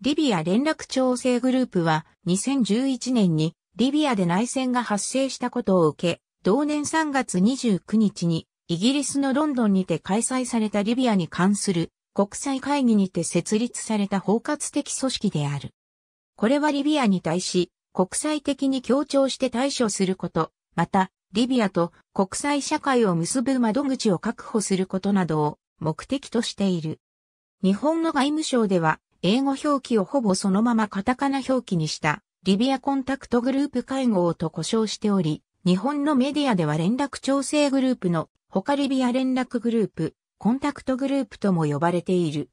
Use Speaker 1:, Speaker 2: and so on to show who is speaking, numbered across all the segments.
Speaker 1: リビア連絡調整グループは2011年にリビアで内戦が発生したことを受け、同年3月29日にイギリスのロンドンにて開催されたリビアに関する国際会議にて設立された包括的組織である。これはリビアに対し国際的に協調して対処すること、またリビアと国際社会を結ぶ窓口を確保することなどを目的としている。日本の外務省では英語表記をほぼそのままカタカナ表記にした、リビアコンタクトグループ会合と呼称しており、日本のメディアでは連絡調整グループの他リビア連絡グループ、コンタクトグループとも呼ばれている。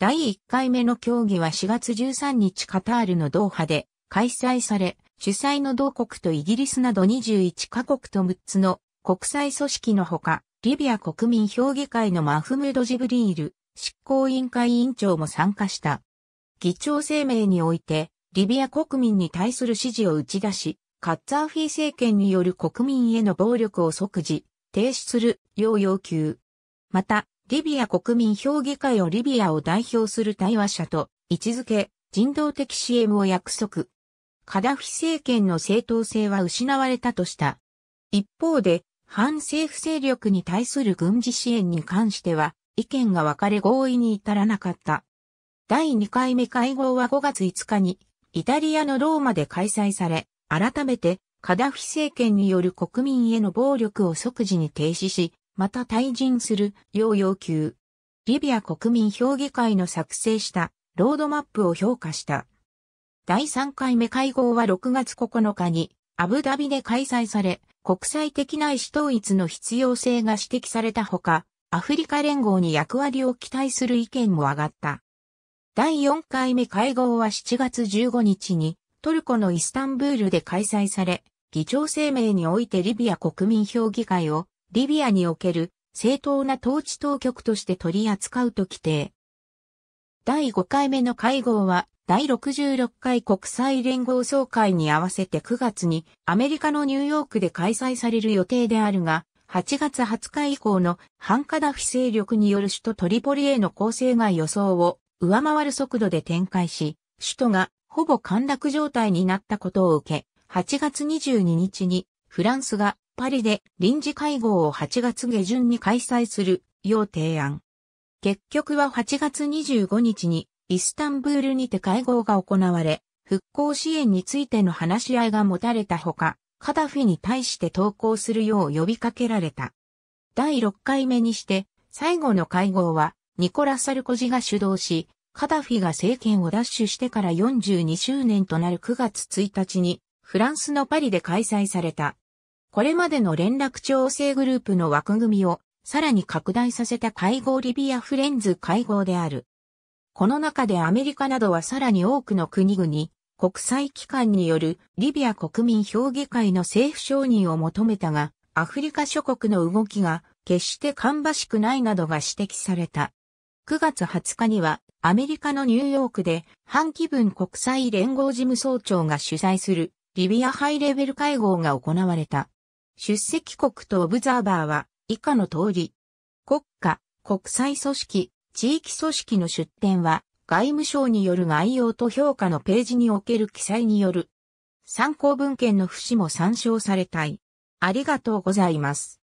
Speaker 1: 第1回目の協議は4月13日カタールのドーハで開催され、主催の同国とイギリスなど21カ国と6つの国際組織のほか、リビア国民評議会のマフムド・ジブリール、執行委員会委員長も参加した。議長声明において、リビア国民に対する支持を打ち出し、カッツァーフィ政権による国民への暴力を即時、停止するよう要求。また、リビア国民評議会をリビアを代表する対話者と位置づけ、人道的支援を約束。カダフィ政権の正当性は失われたとした。一方で、反政府勢力に対する軍事支援に関しては、意見が分かれ合意に至らなかった。第2回目会合は5月5日に、イタリアのローマで開催され、改めて、カダフィ政権による国民への暴力を即時に停止し、また退陣するよう要求。リビア国民評議会の作成したロードマップを評価した。第3回目会合は6月9日にアブダビで開催され、国際的な意思統一の必要性が指摘されたほか、アフリカ連合に役割を期待する意見も上がった。第4回目会合は7月15日にトルコのイスタンブールで開催され、議長声明においてリビア国民評議会をリビアにおける正当な統治当局として取り扱うと規定。第5回目の会合は第66回国際連合総会に合わせて9月にアメリカのニューヨークで開催される予定であるが、8月20日以降の反カダフィ勢力による首都トリポリへの攻勢が予想を上回る速度で展開し、首都がほぼ陥落状態になったことを受け、8月22日にフランスがパリで臨時会合を8月下旬に開催するよう提案。結局は8月25日にイスタンブールにて会合が行われ、復興支援についての話し合いが持たれたほか、カダフィに対して投降するよう呼びかけられた。第6回目にして、最後の会合は、ニコラ・サルコジが主導し、カダフィが政権を奪取してから42周年となる9月1日に、フランスのパリで開催された。これまでの連絡調整グループの枠組みをさらに拡大させた会合リビアフレンズ会合である。この中でアメリカなどはさらに多くの国々、国際機関によるリビア国民評議会の政府承認を求めたが、アフリカ諸国の動きが決して芳しくないなどが指摘された。9月20日にはアメリカのニューヨークで半期分国際連合事務総長が主催するリビアハイレベル会合が行われた。出席国とオブザーバーは以下の通り、国家、国際組織、地域組織の出展は外務省による概要と評価のページにおける記載による参考文献の節も参照されたい。ありがとうございます。